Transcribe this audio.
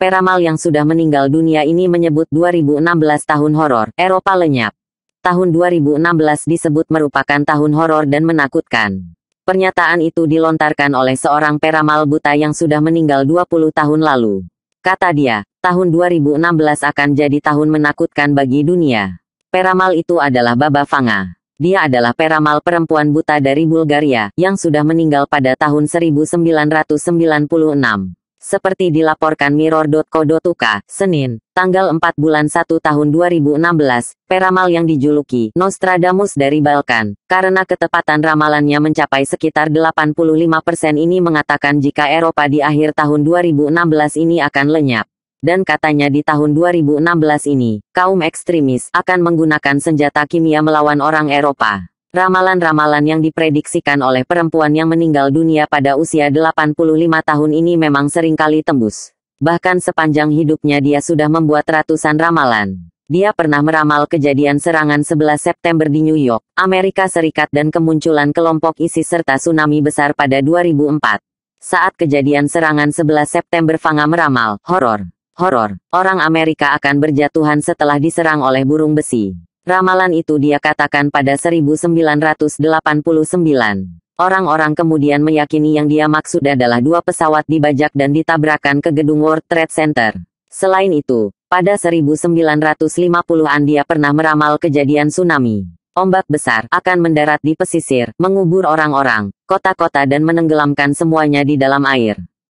Peramal yang sudah meninggal dunia ini menyebut 2016 tahun horor, Eropa lenyap. Tahun 2016 disebut merupakan tahun horor dan menakutkan. Pernyataan itu dilontarkan oleh seorang peramal buta yang sudah meninggal 20 tahun lalu. Kata dia, tahun 2016 akan jadi tahun menakutkan bagi dunia. Peramal itu adalah Baba Fanga. Dia adalah peramal perempuan buta dari Bulgaria, yang sudah meninggal pada tahun 1996. Seperti dilaporkan Mirror.co.uk, Senin, tanggal 4 bulan 1 tahun 2016, peramal yang dijuluki Nostradamus dari Balkan, karena ketepatan ramalannya mencapai sekitar 85% persen ini mengatakan jika Eropa di akhir tahun 2016 ini akan lenyap. Dan katanya di tahun 2016 ini, kaum ekstremis akan menggunakan senjata kimia melawan orang Eropa. Ramalan-ramalan yang diprediksikan oleh perempuan yang meninggal dunia pada usia 85 tahun ini memang seringkali tembus. Bahkan sepanjang hidupnya dia sudah membuat ratusan ramalan. Dia pernah meramal kejadian serangan 11 September di New York, Amerika Serikat dan kemunculan kelompok ISIS serta tsunami besar pada 2004. Saat kejadian serangan 11 September Fanga meramal, horor, horor, orang Amerika akan berjatuhan setelah diserang oleh burung besi. Ramalan itu dia katakan pada 1989. Orang-orang kemudian meyakini yang dia maksud adalah dua pesawat dibajak dan ditabrakan ke gedung World Trade Center. Selain itu, pada 1950-an dia pernah meramal kejadian tsunami. Ombak besar akan mendarat di pesisir, mengubur orang-orang, kota-kota dan menenggelamkan semuanya di dalam air.